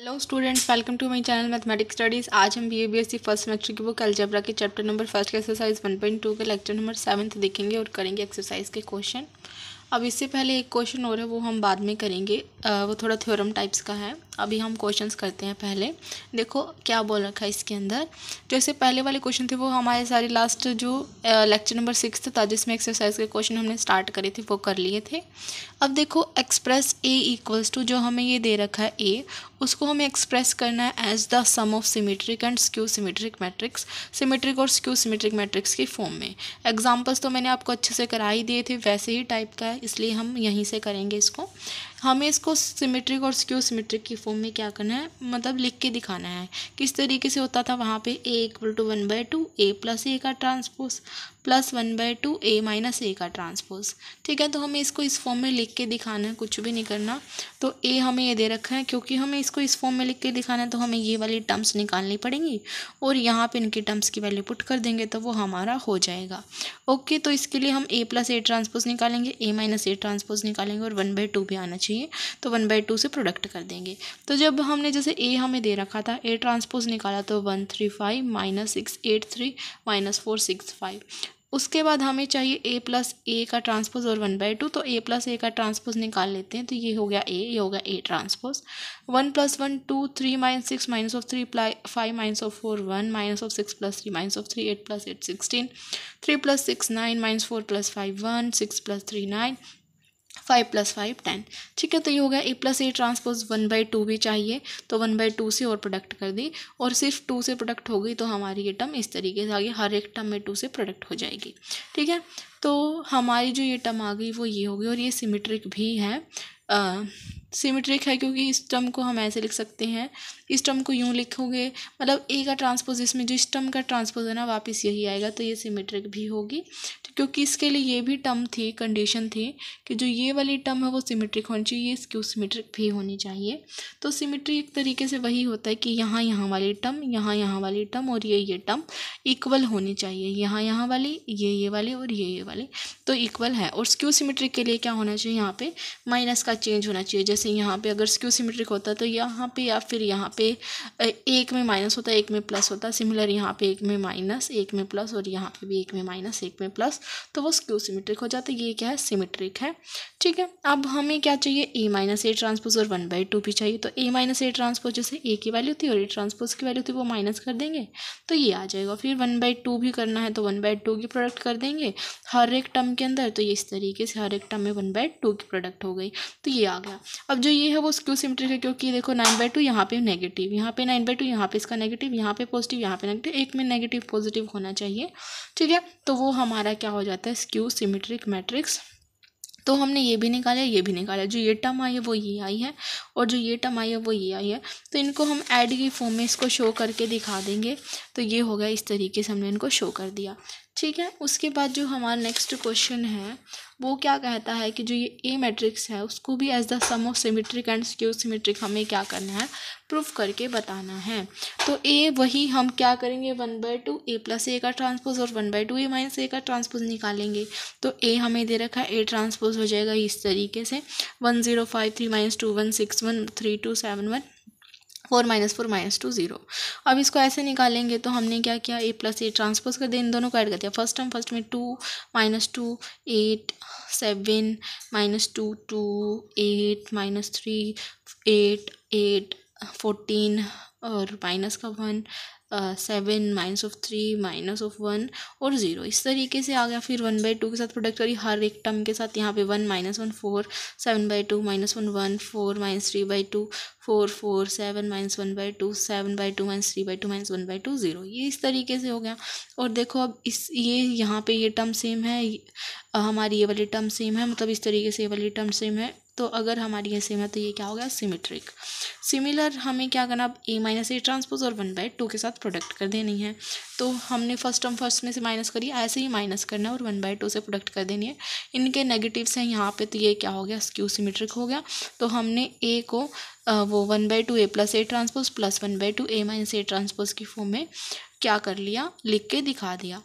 hello students welcome to my channel mathematics studies आज हम B B S C first semester की book algebra के chapter number first के exercise one point two के lecture number seventh देखेंगे और करेंगे एक्सरसाइज के क्वेश्चन अब इससे पहले एक क्वेश्चन और है वो हम बाद में करेंगे आ, वो थोड़ा थ्योरम टाइप्स का है अभी हम क्वेश्चंस करते हैं पहले देखो क्या बोल रखा है इसके अंदर जैसे तो पहले वाले क्वेश्चन थे वो हमारे सारे लास्ट जो लेक्चर नंबर सिक्स था जिसमें एक्सरसाइज के क्वेश्चन हमने स्टार्ट करे थे वो कर लिए थे अब देखो एक्सप्रेस ए इक्वल्स टू जो हमें ये दे रखा है ए उसको हमें एक्सप्रेस करना है as the sum of symmetric and skew symmetric matrix symmetric और स्क्यू सिमेट्रिक मैट्रिक्स की फॉर्म में एग्जाम्पल्स तो मैंने आपको अच्छे से करा ही दिए थे वैसे ही टाइप का है इसलिए हम यहीं से करेंगे इसको हमें इसको सिमेट्रिक और स्क्यू सिमेट्रिक की फॉर्म में क्या करना है मतलब लिख के दिखाना है किस तरीके से होता था वहाँ पे A equal to one by two A plus A का transpose plus one by two A minus A का ट्रांसपोज ठीक है तो हमें इसको इस फॉर्म में लिख के दिखाना है कुछ भी नहीं करना तो ए हमें ये दे रखा है क्योंकि हमें इसको इस फॉर्म में लिख के दिखाना है तो हमें ये वाली टर्म्स निकालनी पड़ेंगी और यहाँ पर इनके टर्म्स की वैल्यू पुट कर देंगे तो वो हमारा हो जाएगा ओके तो इसके लिए हम ए प्लस ए ट्रांसपोज निकालेंगे ए माइनस ए ट्रांसपोज निकालेंगे और वन बाई टू भी आना चाहिए तो वन बाई टू से प्रोडक्ट कर देंगे तो जब हमने जैसे ए हमें दे रखा था ए ट्रांसपोज निकाला तो one three five minus six eight three minus four six five उसके बाद हमें चाहिए ए प्लस ए का ट्रांसपोज और वन बाई टू तो ए प्लस ए का ट्रांसपोज निकाल लेते हैं तो ये हो गया ए ये हो गया A transpose one plus one two three minus six minus of three plus five minus of four one minus of six plus three minus of three eight plus eight sixteen three plus six nine minus four plus five one six plus three nine five plus five ten ठीक है तो ये हो गया A plus A transpose one by two भी चाहिए तो one by two से और प्रोडक्ट कर दी और सिर्फ टू से प्रोडक्ट हो गई तो हमारी ये टर्म इस तरीके से आ गई हर एक टर्म में टू से प्रोडक्ट हो जाएगी ठीक है तो हमारी जो ये टर्म आ गई वो ये होगी और ये सिमेट्रिक भी है सिमेट्रिक है क्योंकि इस टर्म को हम ऐसे लिख सकते हैं इस टर्म को यूँ लिखोगे मतलब ए का ट्रांसपोज इसमें जो इस टर्म का ट्रांसपोज है ना वापस यही आएगा तो ये सिमेट्रिक भी होगी क्योंकि इसके लिए ये भी टर्म थी कंडीशन थी कि जो ये वाली टर्म है वो सिमेट्रिक होनी चाहिए इसकी सिमेट्रिक भी होनी चाहिए तो सिमेट्री एक तरीके से वही होता है कि यहाँ यहाँ वाली टर्म यहाँ यहाँ वाली टर्म और ये ये टर्म इक्वल होनी चाहिए यहाँ यहाँ वाली ये ये वाली और ये ये वाली तो इक्वल है और स्क्यू सिमेट्रिक के लिए क्या होना चाहिए यहाँ पे माइनस का चेंज होना चाहिए जैसे जैसे यहाँ पे अगर स्क्यू सिमेट्रिक होता तो यहाँ पे या फिर यहाँ पे एक में माइनस होता एक में प्लस होता सिमिलर यहाँ पे एक में माइनस एक में प्लस और यहाँ पे भी एक में माइनस एक में प्लस तो वो स्क्यू सिमेट्रिक हो जाता है ये क्या है सिमेट्रिक है ठीक है अब हमें क्या चाहिए ए माइनस ए ट्रांसपोज और वन बाई टू भी चाहिए तो ए माइनस ए ट्रांसपोज जैसे ए की वैल्यू थी और ए ट्रांसपोज की वैल्यू थी वो माइनस कर देंगे तो ये आ जाएगा फिर वन बाई टू भी करना है तो वन बाई टू की प्रोडक्ट कर देंगे हर एक टर्म के अंदर तो ये इस तरीके से हर एक टर्म में वन बाई टू की प्रोडक्ट हो गई तो ये आ गया अब अब जो ये है वो स्क्यू सिमेट्रिक है क्योंकि देखो नाइन बाई टू यहाँ पे नेगेटिव यहाँ पे नाइन बाई टू यहाँ पे इसका नेगेटिव यहाँ पे पॉजिटिव यहाँ पे नेगेटिव एक में नेगेटिव पॉजिटिव होना चाहिए ठीक है तो वो हमारा क्या हो जाता है स्क्यू सिमेट्रिक मैट्रिक्स तो हमने ये भी निकाला ये भी निकाला जो ये टर्म आई है वो ये आई है और जो ये टर्म आई है वो ये आई है तो इनको हम ऐड की फॉर्म में इसको शो करके दिखा देंगे तो ये होगा इस तरीके से हमने इनको शो कर दिया ठीक है उसके बाद जो हमारा नेक्स्ट क्वेश्चन है वो क्या कहता है कि जो ये ए मैट्रिक्स है उसको भी as the sum of symmetric and skew symmetric हमें क्या करना है प्रूफ करके बताना है तो ए वही हम क्या करेंगे one by two A plus A का ट्रांसपोज और one by two A minus A का ट्रांसपोज निकालेंगे तो ए हमें दे रखा है ए ट्रांसपोज हो जाएगा इस तरीके से one zero five three minus two one six one three two seven one four minus four minus two zero अब इसको ऐसे निकालेंगे तो हमने क्या किया ए प्लस ए ट्रांसपोज कर दिया इन दोनों को ऐड कर दिया फर्स्ट टर्म फर्स्ट में two minus two eight seven minus two two eight minus three eight eight fourteen और माइनस का one seven minus of three minus of one और ज़ीरो इस तरीके से आ गया फिर वन बाई टू के साथ प्रोडक्ट करी हर एक टर्म के साथ यहाँ पे one minus one four seven by two minus one one four minus three by two four four seven minus one by two seven by two minus three by two minus one by two zero ये इस तरीके से हो गया और देखो अब इस ये यहाँ पे ये टर्म सेम है हमारी ये वाली टर्म सेम है मतलब इस तरीके से ये वाली टर्म सेम है तो अगर हमारी ये सेम है तो ये क्या हो गया सिमेट्रिक सिमिलर हमें क्या करना ए माइनस ए ट्रांसपोज और वन बाई टू के साथ प्रोडक्ट कर देनी है तो हमने फर्स्ट टर्म फर्स्ट में से माइनस करी ऐसे ही माइनस करना है और वन बाई टू से प्रोडक्ट कर देनी है इनके नेगेटिव्स हैं यहाँ पे तो ये क्या हो गया स्क्यू सिमेट्रिक हो गया तो हमने ए को वो one by two A plus A transpose plus one by two A minus A transpose की फॉर्म में क्या कर लिया लिख के दिखा दिया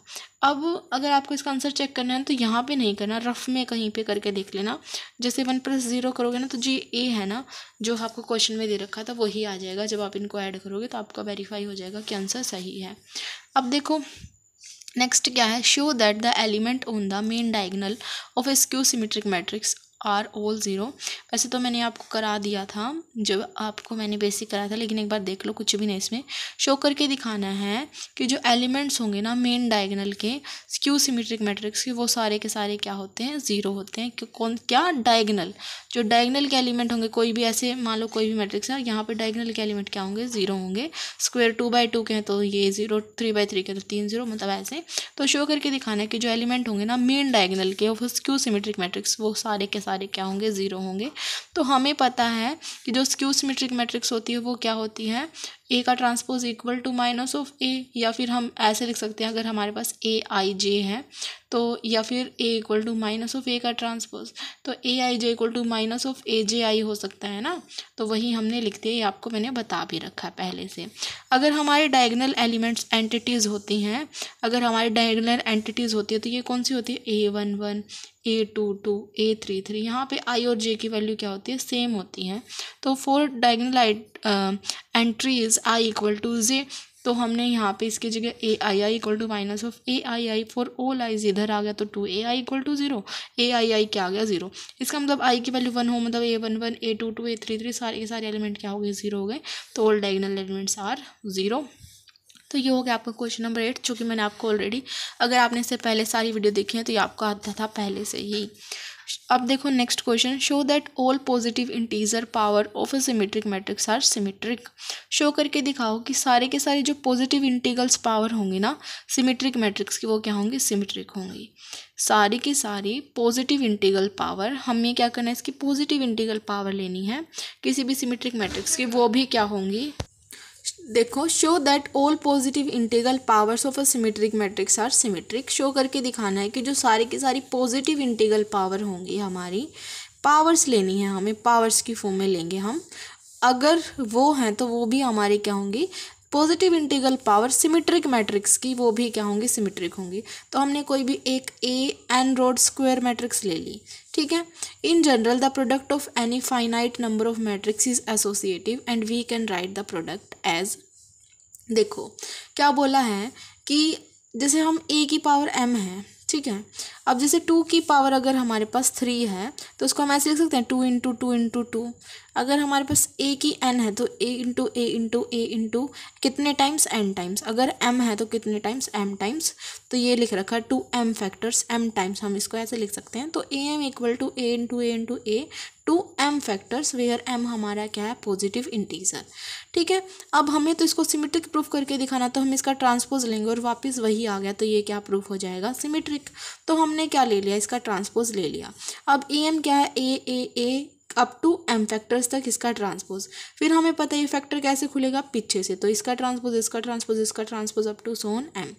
अब अगर आपको इसका आंसर चेक करना है तो यहाँ पे नहीं करना रफ में कहीं पे करके देख लेना जैसे वन प्लस ज़ीरो करोगे ना तो जी ए है ना जो आपको क्वेश्चन में दे रखा था वही आ जाएगा जब आप इनको ऐड करोगे तो आपका वेरीफाई हो जाएगा कि आंसर सही है अब देखो नेक्स्ट क्या है show that the element on the main diagonal of a skew symmetric matrix are all zero वैसे तो मैंने आपको करा दिया था जब आपको मैंने बेसिक कराया था लेकिन एक बार देख लो कुछ भी नहीं इसमें शो करके दिखाना है कि जो एलिमेंट्स होंगे ना मेन डायगनल के स्क्यू सिमेट्रिक मैट्रिक्स के वो सारे के सारे क्या होते हैं ज़ीरो होते हैं क्यों कौन क्या डायगनल जो डायगनल के एलिमेंट होंगे कोई भी ऐसे मान लो कोई भी मैट्रिक्स है यहाँ पर डायगनल के एलिमेंट क्या होंगे ज़ीरो होंगे स्क्वेयर टू बाई टू के हैं तो ये ज़ीरो थ्री बाई थ्री के तो तीन ज़ीरो मतलब ऐसे तो शो करके दिखाना है कि जो एलिमेंट होंगे ना मेन डायगनल के वो स्क्यू सीमेट्रिक मैट्रिक्स वो सारे के सारे सारे क्या होंगे ज़ीरो होंगे तो हमें पता है कि जो स्क्यू सिमेट्रिक मैट्रिक्स होती है वो क्या होती है ए का transpose equal to minus of A या फिर हम ऐसे लिख सकते हैं अगर हमारे पास ए आई जे है तो या फिर A equal to minus of A का ट्रांसपोज तो A I J equal to minus of A J I हो सकता है ना तो वही हमने लिख दिया ये आपको मैंने बता भी रखा है पहले से अगर हमारे डायगनल एलिमेंट्स एंटिटीज़ होती हैं अगर हमारे डायगनल एंटिटीज़ होती है तो ये कौन सी होती है A one one A two two A three three यहाँ पे आई और जे की वैल्यू क्या होती है सेम होती हैं तो for diagonal entries I equal to J तो हमने यहाँ पे इसकी जगह A I I equal to minus of A I I for all I's इधर आ गया तो two A I equal to zero A I I क्या आ गया जीरो इसका मतलब आई की वैल्यू वन हो मतलब A one one A two two A three three सारे के सारे एलिमेंट क्या हो गए जीरो हो गए तो all diagonal elements are zero तो ये हो गया आपका क्वेश्चन नंबर एट चूँकि मैंने आपको ऑलरेडी अगर आपने इससे पहले सारी वीडियो देखी है तो ये आपको आता था पहले से ही अब देखो next question show that all positive integer power of a symmetric matrix are symmetric show करके दिखाओ कि सारे के सारे जो पॉजिटिव इंटीगल्स पावर होंगे ना सिमेट्रिक मैट्रिक्स की वो क्या होंगी सिमेट्रिक होंगी सारे के सारे पॉजिटिव इंटीगल पावर हमें क्या करना है इसकी पॉजिटिव इंटीगल पावर लेनी है किसी भी सिमेट्रिक मैट्रिक्स की वो भी क्या होंगी देखो show that all positive integral powers of a symmetric matrix are symmetric show करके दिखाना है कि जो सारी की सारी पॉजिटिव इंटीग्रल पावर होंगी हमारी पावर्स लेनी है हमें पावर्स की फॉर्म में लेंगे हम अगर वो हैं तो वो भी हमारे क्या होंगी positive integral power symmetric matrix की वो भी क्या होंगी सिमेट्रिक होंगी तो हमने कोई भी एक A N rowed square matrix ले ली ठीक है in general the product of any finite number of matrix is associative and we can write the product as देखो क्या बोला है कि जैसे हम ए की पावर एम है ठीक है अब जैसे टू की पावर अगर हमारे पास थ्री है तो उसको हम ऐसे लिख सकते हैं two into two into two अगर हमारे पास ए की एन है तो A into A into A into कितने टाइम्स एन टाइम्स अगर एम है तो कितने टाइम्स एम टाइम्स तो ये लिख रखा है to M factors M times हम इसको ऐसे लिख सकते हैं तो A M equal to A into A into A to M factors where M हमारा क्या है पॉजिटिव इंटीजर ठीक है अब हमें तो इसको सिमेट्रिक प्रूफ करके दिखाना तो हम इसका ट्रांसपोज लेंगे और वापस वही आ गया तो ये क्या प्रूफ हो जाएगा सिमेट्रिक तो हमने क्या ले लिया इसका ट्रांसपोज ले लिया अब ए एम क्या है A A A up to M factors तक इसका ट्रांसपोज फिर हमें पता है ये फैक्टर कैसे खुलेगा पीछे से तो इसका ट्रांसपोज इसका ट्रांसपोज इसका ट्रांसपोज अप टू सोन एम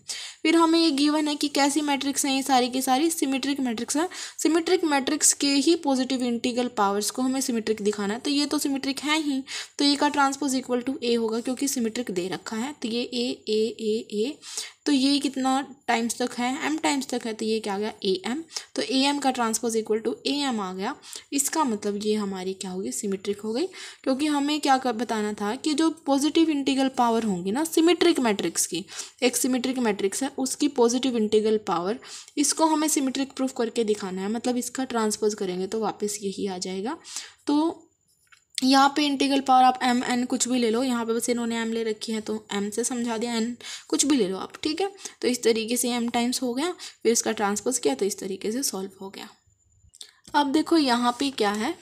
फिर हमें ये गिवन है कि कैसी मैट्रिक्स हैं ये सारी की सारी सिमेट्रिक मैट्रिक्स हैं सिमेट्रिक मैट्रिक्स के ही पॉजिटिव इंटीगल पावर्स को हमें सिमेट्रिक दिखाना है तो ये तो सिमेट्रिक है ही तो ये का ट्रांसपोज इक्वल टू ए होगा क्योंकि सिमेट्रिक दे रखा है तो ये ए ए ए ए तो ये कितना टाइम्स तक है एम टाइम्स तक है तो ये क्या आ गया ए एम तो ए एम का transpose equal to A M आ गया इसका मतलब ये हमारी क्या होगी सिमेट्रिक हो गई क्योंकि हमें क्या कर बताना था कि जो पॉजिटिव इंटीगल पावर होंगी ना सिमेट्रिक मैट्रिक्स की एक सिमेट्रिक मैट्रिक्स है उसकी पॉजिटिव इंटीगल पावर इसको हमें सिमेट्रिक प्रूफ करके दिखाना है मतलब इसका ट्रांसपोज करेंगे तो वापस यही आ जाएगा तो यहाँ पे इंटीग्रल पावर आप एम एन कुछ भी ले लो यहाँ पे बस इन्होंने एम ले रखी है तो एम से समझा दिया एन कुछ भी ले लो आप ठीक है तो इस तरीके से एम टाइम्स हो गया फिर इसका ट्रांसपोज किया तो इस तरीके से सॉल्व हो गया अब देखो यहाँ पे क्या है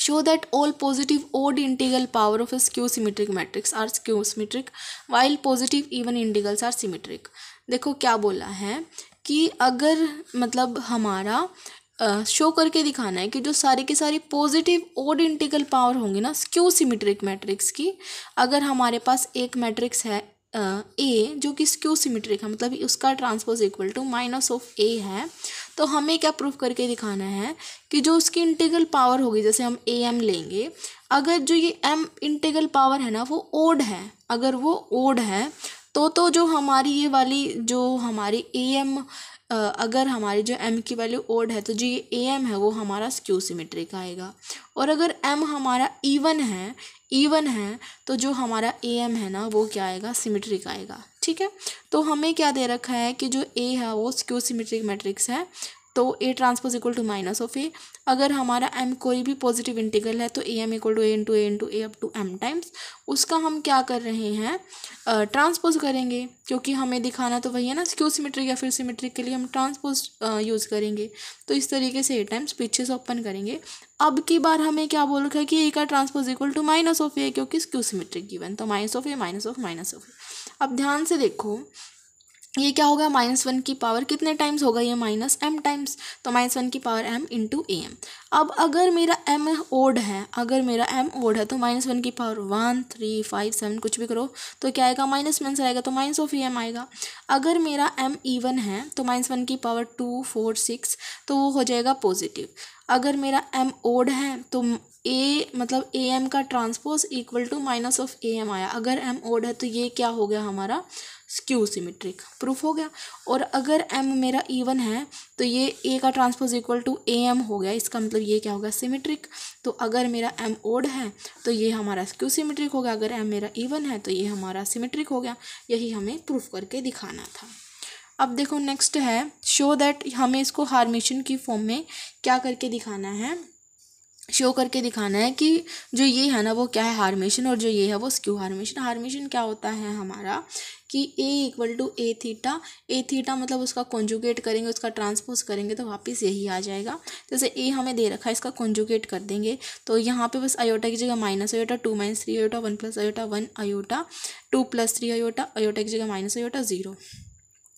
show that all positive odd integral power of skew skew matrix are skew skew while positive even integrals are are देखो क्या बोला है कि अगर मतलब हमारा शो करके दिखाना है कि जो सारे की सारी पॉजिटिव ओड इंटीगल पावर होंगे ना स्क्यू सिमेट्रिक मैट्रिक्स की अगर हमारे पास एक मैट्रिक्स है ए जो कि स्क्यू सिमेट्रिक है मतलब उसका transpose equal to minus of A है तो हमें क्या प्रूफ करके दिखाना है कि जो उसकी इंटीगल पावर होगी जैसे हम ए एम लेंगे अगर जो ये एम इंटीगल पावर है ना वो ओड है अगर वो ओड है तो तो जो हमारी ये वाली जो हमारी ए एम अगर हमारी जो एम की वैल्यू ओड है तो जो ये ए एम है वो हमारा स्क्यू सिमेट्रिक आएगा और अगर एम हमारा ईवन है ईवन है तो जो हमारा ए एम है ना वो क्या आएगा सिमेट्रिक आएगा ठीक है तो हमें क्या दे रखा है कि जो ए है वो स्क्यू सिमेट्रिक मैट्रिक्स है तो A transpose equal to minus of A अगर हमारा एम कोई भी पॉजिटिव इंटीग्रल है तो A M equal to A into A into A up to M times उसका हम क्या कर रहे हैं ट्रांसपोज करेंगे क्योंकि हमें दिखाना तो वही है ना स्क्यू सिमेट्रिक या फिर सीमेट्रिक के लिए हम ट्रांसपोज यूज़ करेंगे तो इस तरीके से ए टाइम्स पीछे से ओपन करेंगे अब की बार हमें क्या बोल रखा है कि ए का transpose equal to minus of A क्योंकि स्क्यू सिमेट्रिक गिवन तो minus of A minus of minus of A अब ध्यान से देखो ये क्या होगा माइनस वन की पावर कितने टाइम्स होगा ये माइनस एम टाइम्स तो माइनस वन की power M into A M अब अगर मेरा एम ओड है अगर मेरा एम ओड है तो माइनस वन की power one three five seven कुछ भी करो तो क्या आएगा माइनस वन से आएगा तो माइनस ऑफ ई एम आएगा अगर मेरा एम ईवन है तो माइनस वन की पावर टू फोर सिक्स तो वो हो जाएगा पॉजिटिव अगर मेरा एम ओड है तो ए मतलब ए एम का transpose equal to minus of A M आया अगर एम ओड है तो ये क्या हो गया हमारा स्क्यू सिमेट्रिक प्रूफ हो गया और अगर एम मेरा ईवन है तो ये ए का transpose equal to A M हो गया इसका मतलब ये क्या होगा सिमेट्रिक तो अगर मेरा एम ओड है तो ये हमारा स्क्यू सिमेट्रिक गया अगर एम मेरा ईवन है तो ये हमारा सिमेट्रिक हो गया यही हमें प्रूफ करके दिखाना था अब देखो नेक्स्ट है शो दैट हमें इसको हारमेशन की फॉर्म में क्या करके दिखाना है शो करके दिखाना है कि जो ये है ना वो क्या है हार्मेशन और जो ये है वो स्क्यू हार्मेशन हार्मेशन क्या होता है हमारा कि A equal to A theta A theta मतलब उसका कॉन्जुगेट करेंगे उसका ट्रांसपोज करेंगे तो वापस यही आ जाएगा जैसे ए हमें दे रखा है इसका कॉन्जुगेट कर देंगे तो यहाँ पे बस अयोटा की जगह minus iota two minus three iota one plus iota one iota two plus three iota iota की जगह माइनस अयोटा ज़ीरो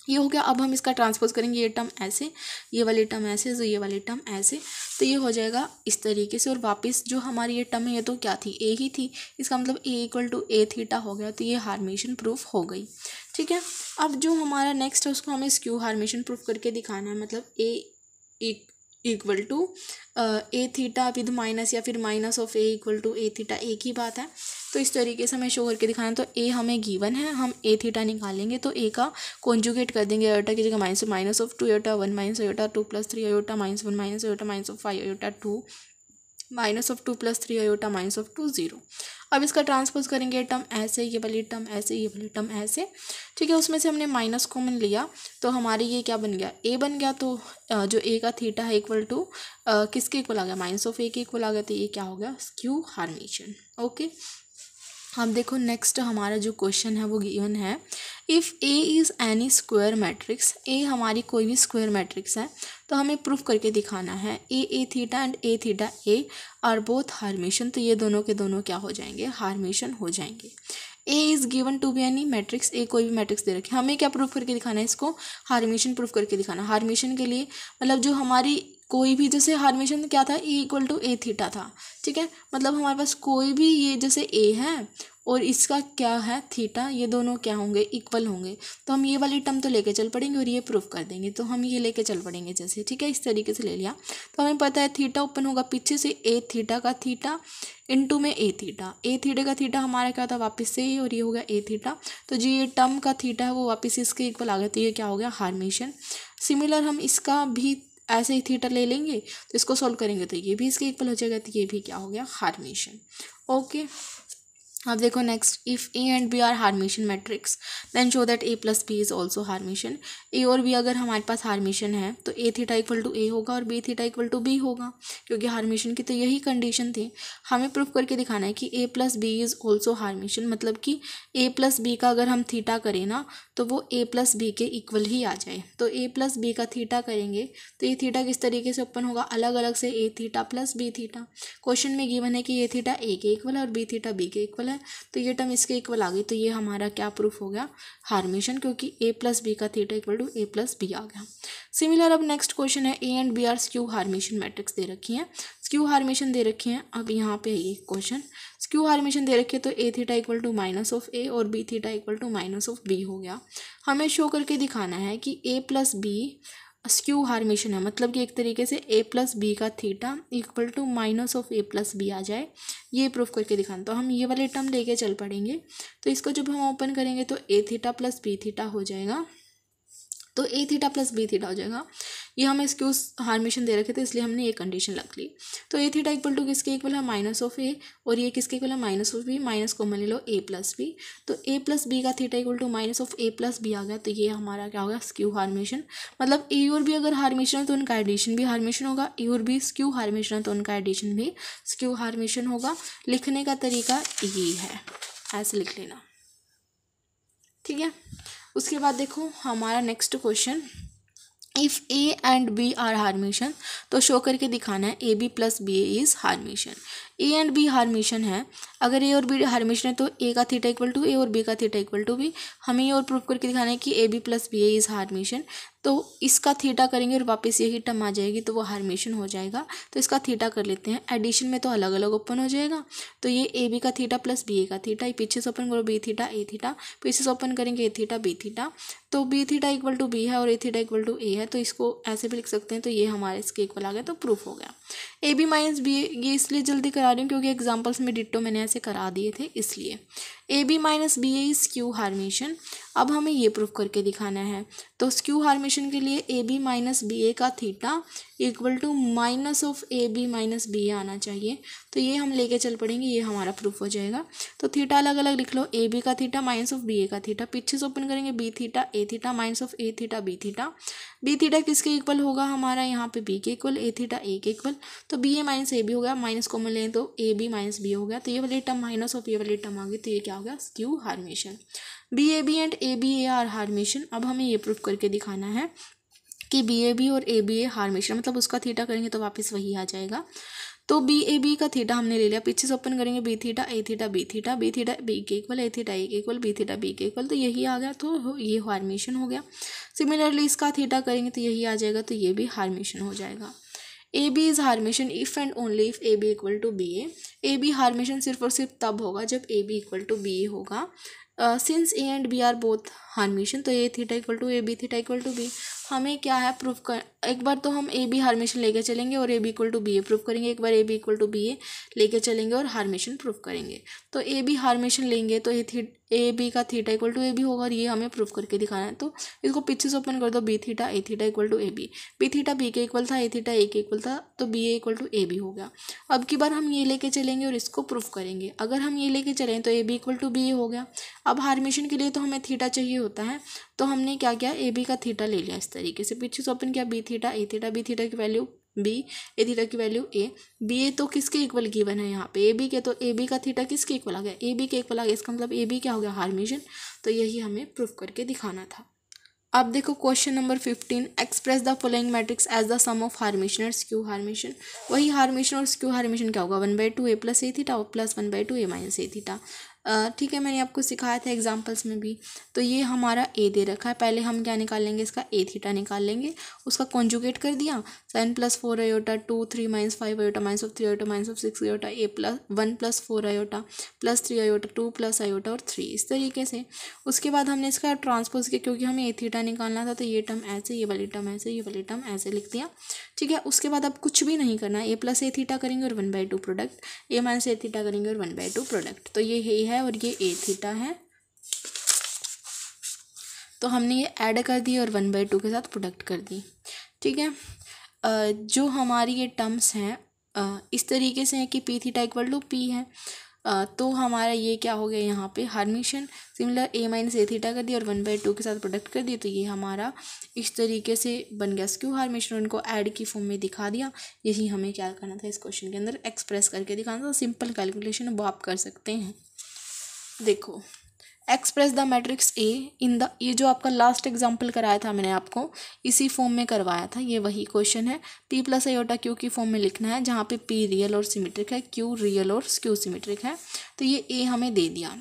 ये हो गया अब हम इसका ट्रांसपोज करेंगे ये टर्म ऐसे ये वाली टर्म ऐसे जो तो ये वाली टर्म ऐसे तो ये हो जाएगा इस तरीके से और वापस जो हमारी ये टर्म है ये तो क्या थी ए ही थी इसका मतलब A equal to A theta हो गया तो ये हार्मेशन प्रूफ हो गई ठीक है अब जो हमारा नेक्स्ट है उसको हमें स्क्यू हार्मेशन प्रूफ करके दिखाना है मतलब A equal to A theta with minus या फिर minus of A equal to A theta एक ही बात है तो इस तरीके से हमें शो करके दिखाना तो ए हमें गीवन है हम ए थीटा निकालेंगे तो ए का कॉन्जुगेट कर देंगे अयोटा की जगह minus minus of two iota one minus iota two plus three iota minus one minus iota minus of five iota two minus of two plus three iota minus of two zero अब इसका transpose करेंगे term ऐसे ये वाली term ऐसे ये वाली term ऐसे ठीक है उसमें से हमने माइनस कॉमन लिया तो हमारे ये क्या बन गया ए बन गया तो जो ए का थीटा है इक्वल टू किसके इक्वल आ गया माइनस ऑफ ए के इक्वल आ गया तो ये क्या हो गया स्क्यू हार्मेशन ओके अब देखो नेक्स्ट हमारा जो क्वेश्चन है वो गिवन है if A is any square matrix A हमारी कोई भी स्क्वायर मैट्रिक्स है तो हमें प्रूफ करके दिखाना है A A theta and A theta A are both Hermitian तो ये दोनों के दोनों क्या हो जाएंगे हारमेशन हो जाएंगे A is given to be any matrix A कोई भी मैट्रिक्स दे रखे हमें क्या प्रूफ करके दिखाना है इसको हारमेशन प्रूफ करके दिखाना हारमेशन के लिए मतलब जो हमारी कोई भी जैसे हार्मेशन क्या था E equal to A theta था ठीक है मतलब हमारे पास कोई भी ये जैसे ए है और इसका क्या है थीटा ये दोनों क्या होंगे इक्वल होंगे तो हम ये वाली टर्म तो लेके चल पड़ेंगे और ये प्रूफ कर देंगे तो हम ये लेके चल पड़ेंगे जैसे ठीक है इस तरीके से ले लिया तो हमें पता है थीटा ओपन होगा पीछे से ए थीटा का थीटा इनटू में ए थीटा ए थीटे का थीटा हमारा क्या था वापस से ही और ये हो गया ए थीटा तो जो ये टर्म का थीटा है वो वापस इसके इक्वल आ गया तो ये क्या हो गया हार्मेशन सिमिलर हम इसका भी ऐसे ही थिएटर ले लेंगे तो इसको सॉल्व करेंगे तो ये भी इसके इक्वल हो जाएगा तो ये भी क्या हो गया हार्मेशन ओके अब देखो next if A and B are Hermitian matrix then show that A plus B is also Hermitian A और बी अगर हमारे पास हार्मेशन है तो A theta equal to A होगा और B theta equal to B होगा क्योंकि हार्मेशन की तो यही कंडीशन थी हमें प्रूफ करके दिखाना है कि A plus B is also Hermitian मतलब कि ए प्लस बी का अगर हम थीटा करें ना तो वो ए प्लस बी के इक्वल ही आ जाए तो ए प्लस बी का थीटा करेंगे तो ये थीटा किस तरीके से ओपन होगा अलग अलग से A theta plus B theta question में गिवन है कि ए थीटा ए के इक्वल है और बी थीटा बी के इक्वल है तो ये टर्म इसके इक्वल आ गई तो ये हमारा क्या प्रूफ हो गया हार्मेशन क्योंकि ए प्लस बी का theta equal to A plus B आ गया सिमिलर अब नेक्स्ट क्वेश्चन है A and B are skew Hermitian matrix दे रखी है स्क्यू हार्मेशन दे रखी है अब यहाँ पे है ये क्वेश्चन स्क्यू हार्मेशन दे रखी है तो A theta equal to minus of A और B theta equal to minus of B हो गया हमें शो करके दिखाना है कि A plus B skew Hermitian है मतलब कि एक तरीके से ए प्लस बी का theta equal to minus of A plus B आ जाए ये प्रूफ करके दिखाना तो हम ये वाले टर्म लेके चल पड़ेंगे तो इसको जब हम ओपन करेंगे तो A theta plus B theta हो जाएगा तो A theta plus B theta हो जाएगा ये हमें इसके उस हारमेशन दे रखे थे इसलिए हमने ये कंडीशन रख ली तो ए थीटा इक्वल टू किसके इक्वल है माइनस ऑफ ए और ये किसके इक्वल है माइनस ऑफ बी माइनस को ले लो ए प्लस बी तो ए प्लस बी का theta equal to minus of A plus B आ गया तो ये हमारा क्या होगा स्क्यू हारमेशन मतलब ए और बी अगर हारमेशन है तो उनका एडिशन भी हारमेशन होगा ए और बी स्क्यू हारमेशन है तो उनका एडिशन भी स्क्यू हारमेशन होगा लिखने का तरीका ये है ऐसे लिख लेना ठीक है उसके बाद देखो हमारा next question if A and B are Hermitian तो शो करके दिखाना है A B plus B A is Hermitian A and B Hermitian है अगर ए और बी हारमिशन है तो ए का थीटा इक्वल टू ए और बी का थीटा इक्वल टू बी हमें ये और प्रूव करके दिखाना है कि A B plus B A is Hermitian तो इसका थीटा करेंगे और वापस यही टर्म आ जाएगी तो वो हार्मेशन हो जाएगा तो इसका थीटा कर लेते हैं एडिशन में तो अलग अलग ओपन हो जाएगा तो ये ए बी का थीटा प्लस बी ए का थीटा ये पीछे से ओपन करो बी थीटा ए थीटा पीछे से ओपन करेंगे ए थीटा बी थीटा तो B theta equal to B है और A theta equal to A है तो इसको ऐसे भी लिख सकते हैं तो ये हमारे इसके इक्वल आ गया तो प्रूफ हो गया ए बी माइनस बी ये इसलिए जल्दी करा रही हूँ क्योंकि एग्जाम्पल्स में डिट्टो मैंने ऐसे करा दिए थे इसलिए A B minus B A is skew Hermitian अब हमें ये प्रूफ करके दिखाना है तो स्क्यू हारमेशन के लिए A B minus B A का theta equal to minus of A B minus B आना चाहिए तो ये हम लेके चल पड़ेंगे ये हमारा प्रूफ हो जाएगा तो थीटा अलग अलग लिख लो ए बी का theta minus of B A का थीटा पीछे से ओपन करेंगे B theta A theta minus of A theta B theta B theta किसके इक्वल होगा हमारा यहाँ पे बी के इक्वल ए थीटा ए के इक्वल तो B A minus A B हो गया माइनस कॉमन लें तो ए बी माइनस बी हो गया तो ये वाली टर्म माइनस ऑफ ये वाली टर्म आ गई तो ये क्या हो गया skew Hermitian B A B and A B A are Hermitian अब हमें ये प्रूफ करके दिखाना है कि बी ए बी और ए बी ए हार मतलब उसका थीटा करेंगे तो वापस वही आ जाएगा तो बी ए बी का थीटा हमने ले लिया पीछे से ओपन करेंगे B theta A theta B theta B theta B के इक्वल ए थीटा ए के इक्वल बी थीटा बी के इक्वल तो यही आ गया तो ये हार्मेशन हो गया सिमिलरली इसका थीटा करेंगे तो यही आ जाएगा तो ये भी हार्मेशन हो जाएगा A B is Hermitian if and only if A B equal to B A A B Hermitian सिर्फ और सिर्फ तब होगा जब A B equal to B A होगा since A and B are both Hermitian तो A theta equal to A B theta equal to B हमें क्या है प्रूफ कर एक बार तो हम ए बी हारमेशन लेके चलेंगे और A B equal to B A proof करेंगे एक बार A B equal to B A लेके चलेंगे और हारमेशन प्रूफ करेंगे तो ए बी हारमेशन लेंगे तो ये ए बी का theta equal to A B होगा और ये हमें प्रूफ करके दिखाना है तो इसको पीछे से ओपन कर दो B theta A theta equal to A B B theta B के इक्वल था ए थीटा ए के इक्वल था तो B A equal to A B हो गया अब की बार हम ये लेके चलेंगे और इसको प्रूफ करेंगे अगर हम ये लेके चलें तो A B equal to B A हो गया अब हार्मेशन के लिए तो हमें थीटा चाहिए होता है तो हमने क्या किया ए बी का थीटा ले लिया इस तरीके से पीछे से ओपन किया B theta A theta B theta की वैल्यू बी ए थीटा की वैल्यू ए बी ए तो किसके इक्वल गिवन है यहाँ पे ए बी के तो ए बी का थीटा किसके इक्वल आ गया ए बी के इक्वल आ गया इसका मतलब ए बी क्या हो गया हार्मीजन तो यही हमें प्रूफ करके दिखाना था अब देखो question number fifteen express the following matrix as the sum of और स्क्यू हार्मिशन वही हार्मिशन और स्क्यू हार्मिशन क्या होगा one by two A plus A theta और plus one by two A minus A theta ठीक है मैंने आपको सिखाया था एग्जाम्पल्स में भी तो ये हमारा ए दे रखा है पहले हम क्या निकालेंगे इसका ए थीटा निकाल लेंगे उसका कॉन्जुगेट कर दिया seven plus four iota two three minus five iota minus of three iota minus of six iota A plus one plus four iota plus three iota two plus iota और three इस तरीके से उसके बाद हमने इसका ट्रांसपोज किया क्योंकि हमें ए थीटा निकालना था तो ये टर्म ऐसे ये वाली टर्म ऐसे ये वाली टर्म ऐसे लिख दिया ठीक है उसके बाद अब कुछ भी नहीं करना ए प्लस ए थीटा करेंगे और one by two product A minus A theta करेंगे और वन बाई टू प्रोडक्ट तो ये है है और ये ए थीटा है तो हमने ये ऐड कर दी और वन बाई टू के साथ प्रोडक्ट कर दी ठीक है जो हमारी ये टर्म्स हैं इस तरीके से हैं कि P theta equal to P है तो हमारा ये क्या हो गया यहाँ पे Hermitian similar A minus A theta कर दिया और वन बाई टू के साथ प्रोडक्ट कर दिया तो ये हमारा इस तरीके से बन गया स्क्यू हार्मिशन उनको ऐड की फॉर्म में दिखा दिया यही हमें क्या करना था इस क्वेश्चन के अंदर एक्सप्रेस करके दिखाना था सिंपल कैलकुलेशन वो आप कर सकते हैं देखो express the matrix A in the ये जो आपका लास्ट एग्जाम्पल कराया था मैंने आपको इसी फॉर्म में करवाया था ये वही क्वेश्चन है पी प्लस एटा क्यू की फॉर्म में लिखना है जहाँ पे पी रियल और सिमेट्रिक है क्यू रियल और क्यू सिमेट्रिक है तो ये ए हमें दे दिया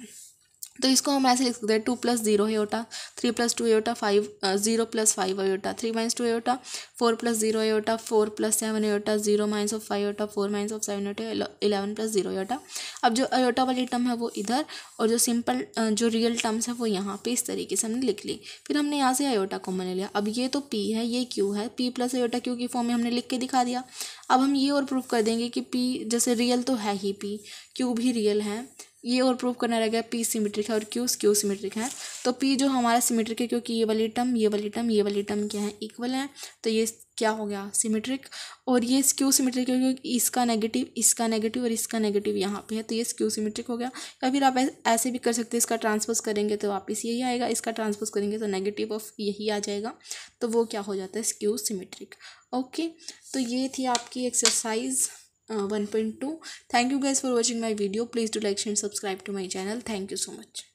तो इसको हम ऐसे लिख सकते हैं two plus zero iota three plus two iota five zero plus five iota three minus two iota four plus zero iota four plus seven iota zero minus of five iota four minus of seven iota eleven plus zero iota अब जो aorta वाली term है वो इधर और जो simple जो real terms है वो यहाँ पे इस तरीके से हमने लिख ली फिर हमने यहाँ से अयोटा को मन लिया अब ये तो पी है ये क्यू है पी प्लस एयोटा क्यू की फॉर्म में हमने लिख के दिखा दिया अब हम ये और प्रूव कर देंगे कि पी जैसे रियल तो है ही पी क्यू भी रियल है ये और प्रूव करना रहेगा पी सिमेट्रिक है और क्यू क्यू सिमेट्रिक है तो पी जो हमारा सिमेट्रिक है क्योंकि ये वाली टर्म ये वाली टर्म ये वाली टर्म क्या है इक्वल है तो ये क्या हो गया सिमेट्रिक और ये स्क्यू सिमेट्रिक क्योंकि इसका नेगेटिव इसका नेगेटिव और इसका नेगेटिव यहाँ पे है तो ये स्क्यू सिमेट्रिक हो गया या फिर आप ऐसे भी कर सकते हैं इसका ट्रांसपोज करेंगे तो वापस यही आएगा इसका ट्रांसपोज करेंगे तो नेगेटिव ऑफ यही आ जाएगा तो वो क्या हो जाता है स्क्यू सिमेट्रिक ओके तो ये थी आपकी exercise uh, 1.2 thank you guys for watching my video please do like share and subscribe to my channel thank you so much